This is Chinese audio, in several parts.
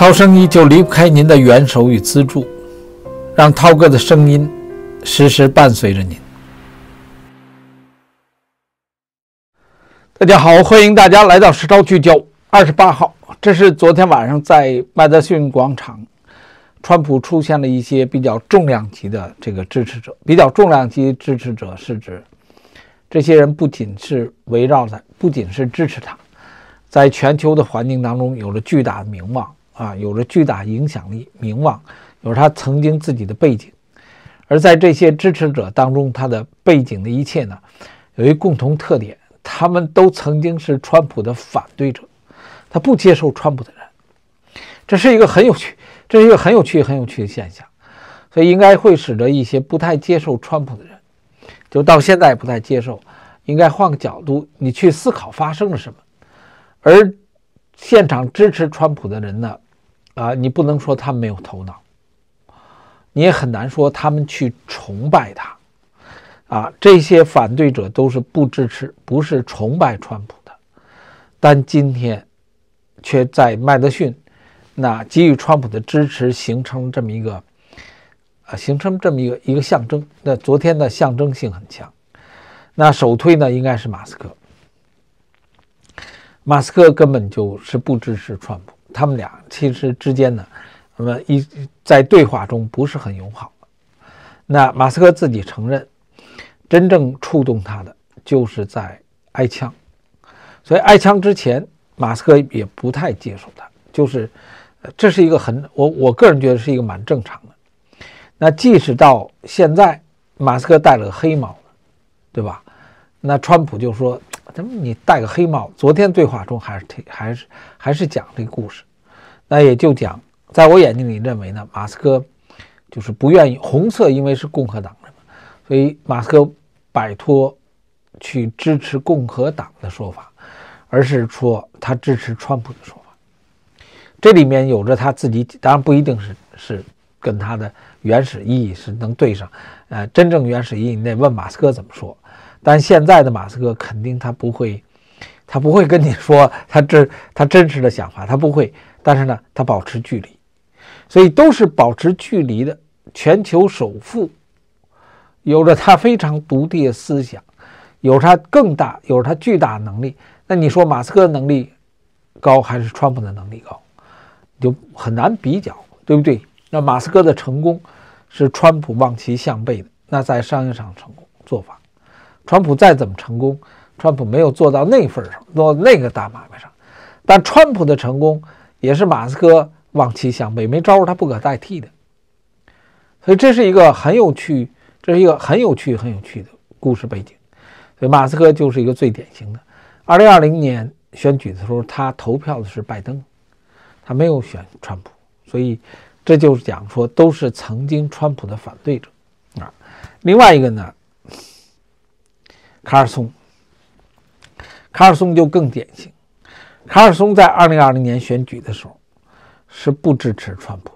涛声依旧离不开您的援手与资助，让涛哥的声音时时伴随着您。大家好，欢迎大家来到实招聚焦二十八号。这是昨天晚上在麦德逊广场，川普出现了一些比较重量级的这个支持者。比较重量级支持者是指，这些人不仅是围绕他，不仅是支持他，在全球的环境当中有了巨大的名望。啊，有着巨大影响力、名望，有他曾经自己的背景，而在这些支持者当中，他的背景的一切呢，有一共同特点，他们都曾经是川普的反对者，他不接受川普的人，这是一个很有趣，这是一个很有趣、很有趣的现象，所以应该会使得一些不太接受川普的人，就到现在也不太接受，应该换个角度，你去思考发生了什么，而现场支持川普的人呢？啊，你不能说他没有头脑，你也很难说他们去崇拜他。啊，这些反对者都是不支持、不是崇拜川普的，但今天却在麦德逊那给予川普的支持，形成这么一个啊，形成这么一个一个象征。那昨天的象征性很强，那首推呢应该是马斯克，马斯克根本就是不支持川普。他们俩其实之间呢，那么一在对话中不是很友好。那马斯克自己承认，真正触动他的就是在挨枪。所以挨枪之前，马斯克也不太接受他。就是，这是一个很我我个人觉得是一个蛮正常的。那即使到现在，马斯克戴了个黑帽，对吧？那川普就说：“怎么你戴个黑帽？”昨天对话中还是挺还是还是讲这个故事。那也就讲，在我眼睛里认为呢，马斯克就是不愿意红色，因为是共和党所以马斯克摆脱去支持共和党的说法，而是说他支持川普的说法。这里面有着他自己，当然不一定是是跟他的原始意义是能对上，呃，真正原始意义你得问马斯克怎么说。但现在的马斯克肯定他不会，他不会跟你说他真他真实的想法，他不会。但是呢，他保持距离，所以都是保持距离的。全球首富，有着他非常独立的思想，有他更大，有着他巨大的能力。那你说马斯克的能力高还是川普的能力高？你就很难比较，对不对？那马斯克的成功是川普望其项背的。那在商业上成功做法，川普再怎么成功，川普没有做到那份上，做那个大买卖上。但川普的成功。也是马斯克望其项背，没招他不可代替的，所以这是一个很有趣，这是一个很有趣、很有趣的故事背景。所以马斯克就是一个最典型的。二零二零年选举的时候，他投票的是拜登，他没有选川普，所以这就是讲说都是曾经川普的反对者啊。另外一个呢，卡尔松，卡尔松就更典型。卡尔松在二零二零年选举的时候是不支持川普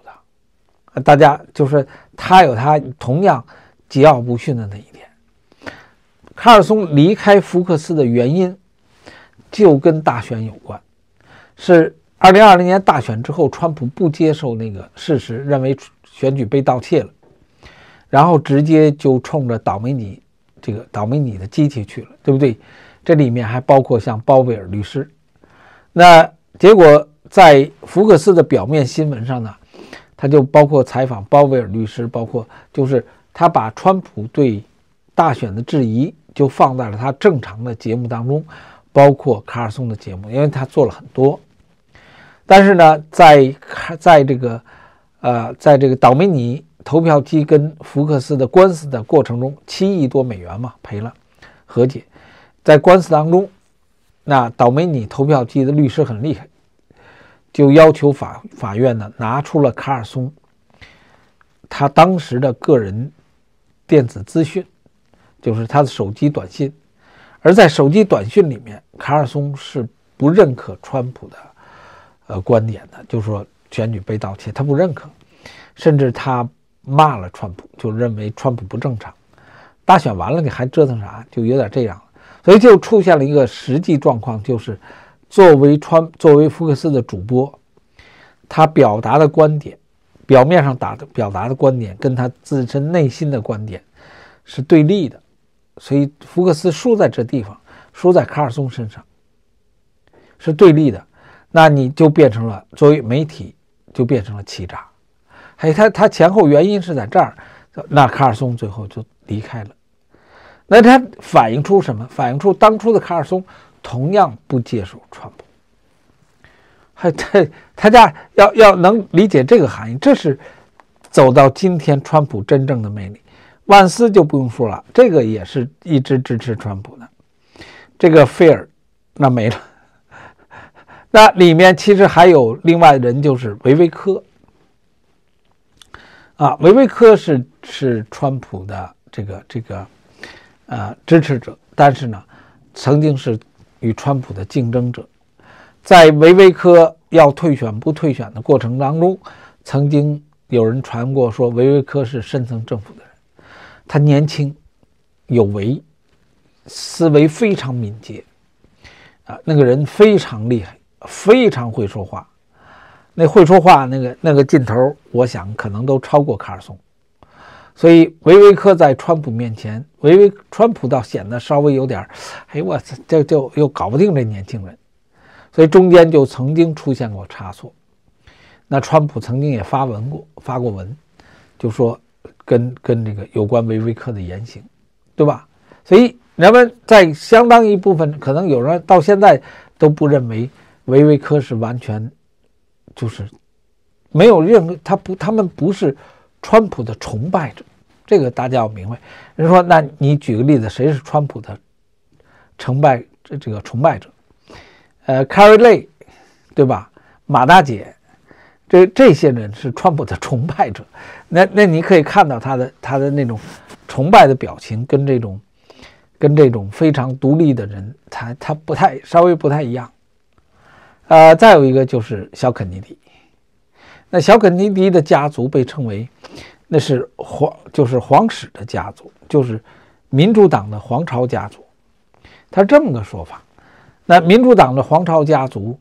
的，大家就是他有他同样桀骜不驯的那一点。卡尔松离开福克斯的原因就跟大选有关，是二零二零年大选之后，川普不接受那个事实，认为选举被盗窃了，然后直接就冲着倒霉你这个倒霉你的机器去了，对不对？这里面还包括像鲍威尔律师。那结果在福克斯的表面新闻上呢，他就包括采访鲍威尔律师，包括就是他把川普对大选的质疑就放在了他正常的节目当中，包括卡尔松的节目，因为他做了很多。但是呢，在在这个呃，在这个倒霉尼投票机跟福克斯的官司的过程中，七亿多美元嘛赔了，和解，在官司当中。那倒霉你投票机的律师很厉害，就要求法法院呢拿出了卡尔松，他当时的个人电子资讯，就是他的手机短信，而在手机短信里面，卡尔松是不认可川普的，呃观点的，就说选举被盗窃，他不认可，甚至他骂了川普，就认为川普不正常，大选完了你还折腾啥，就有点这样。所以就出现了一个实际状况，就是作为川作为福克斯的主播，他表达的观点，表面上打的表达的观点跟他自身内心的观点是对立的，所以福克斯输在这地方，输在卡尔松身上，是对立的，那你就变成了作为媒体就变成了欺诈，哎，他他前后原因是在这儿，那卡尔松最后就离开了。那他反映出什么？反映出当初的卡尔松同样不接受川普，还他他家要要能理解这个含义，这是走到今天川普真正的魅力。万斯就不用说了，这个也是一直支持川普的。这个菲尔那没了，那里面其实还有另外人，就是维维科啊，维维科是是川普的这个这个。呃，支持者，但是呢，曾经是与川普的竞争者，在维维科要退选不退选的过程当中，曾经有人传过说维维科是深层政府的人，他年轻，有为，思维非常敏捷，啊，那个人非常厉害，非常会说话，那会说话那个那个劲头，我想可能都超过卡尔松。所以维维科在川普面前，维维川普倒显得稍微有点，哎我操，这就又搞不定这年轻人，所以中间就曾经出现过差错。那川普曾经也发文过，发过文，就说跟跟这个有关维维科的言行，对吧？所以人们在相当一部分，可能有人到现在都不认为维维科是完全就是没有任何，他不，他们不是。川普的崇拜者，这个大家要明白。人说，那你举个例子，谁是川普的崇拜这这个崇拜者？呃，Carrie Lee，对吧？马大姐，这这些人是川普的崇拜者。那那你可以看到他的他的那种崇拜的表情，跟这种跟这种非常独立的人，他他不太稍微不太一样。呃，再有一个就是小肯尼迪。那小肯尼迪的家族被称为。那是皇，就是皇室的家族，就是民主党的皇朝家族。他这么个说法：，那民主党的皇朝家族，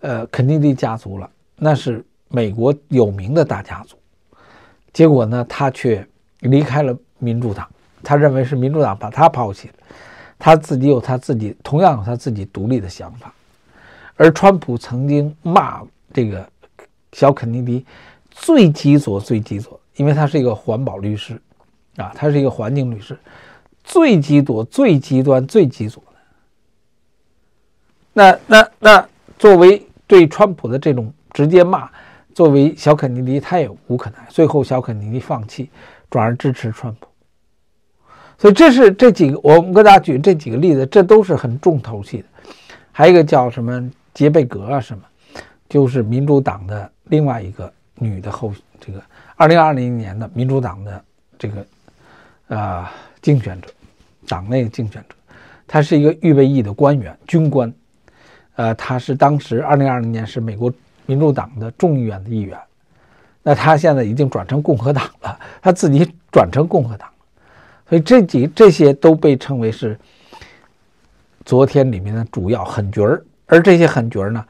呃，肯尼迪家族了，那是美国有名的大家族。结果呢，他却离开了民主党，他认为是民主党把他抛弃了，他自己有他自己，同样有他自己独立的想法。而川普曾经骂这个小肯尼迪，最极左，最极左。因为他是一个环保律师，啊，他是一个环境律师，最极端、最极端、最极左的。那那那，作为对川普的这种直接骂，作为小肯尼迪，他也无可奈，最后小肯尼迪放弃，转而支持川普。所以这是这几个，我们给大家举这几个例子，这都是很重头戏的。还有一个叫什么杰贝格啊什么，就是民主党的另外一个女的候。这个二零二零年的民主党的这个呃竞选者，党内竞选者，他是一个预备役的官员、军官，呃，他是当时二零二零年是美国民主党的众议院的议员，那他现在已经转成共和党了，他自己转成共和党，所以这几这些都被称为是昨天里面的主要狠角儿，而这些狠角儿呢，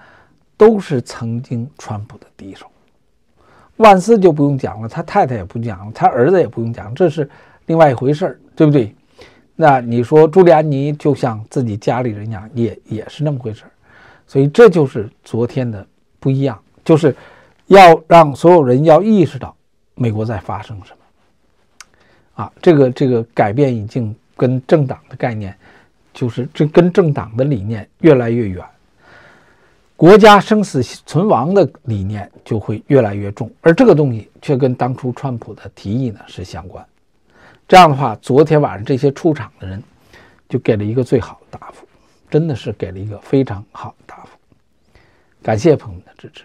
都是曾经川普的敌手。万斯就不用讲了，他太太也不讲了，他儿子也不用讲，这是另外一回事儿，对不对？那你说朱利安尼就像自己家里人一样，也也是那么回事儿，所以这就是昨天的不一样，就是要让所有人要意识到美国在发生什么啊！这个这个改变已经跟政党的概念，就是这跟政党的理念越来越远。国家生死存亡的理念就会越来越重，而这个东西却跟当初川普的提议呢是相关。这样的话，昨天晚上这些出场的人就给了一个最好的答复，真的是给了一个非常好的答复。感谢朋友们的支持。